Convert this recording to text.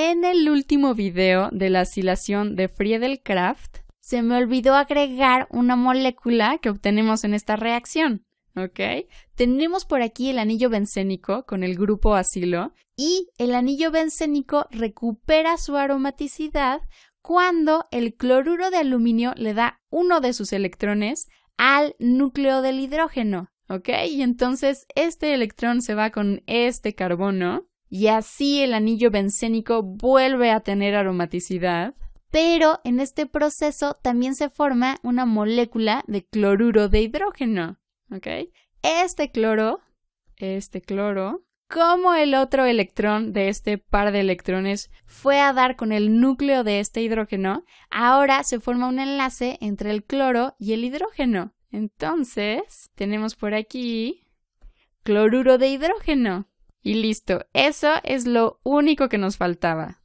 En el último video de la acilación de Friedel-Craft, se me olvidó agregar una molécula que obtenemos en esta reacción. ¿Ok? Tenemos por aquí el anillo bencénico con el grupo acilo y el anillo bencénico recupera su aromaticidad cuando el cloruro de aluminio le da uno de sus electrones al núcleo del hidrógeno. ¿Ok? Y entonces este electrón se va con este carbono y así el anillo bencénico vuelve a tener aromaticidad. Pero en este proceso también se forma una molécula de cloruro de hidrógeno. ¿Ok? Este cloro, este cloro, como el otro electrón de este par de electrones fue a dar con el núcleo de este hidrógeno, ahora se forma un enlace entre el cloro y el hidrógeno. Entonces, tenemos por aquí cloruro de hidrógeno. Y listo, eso es lo único que nos faltaba.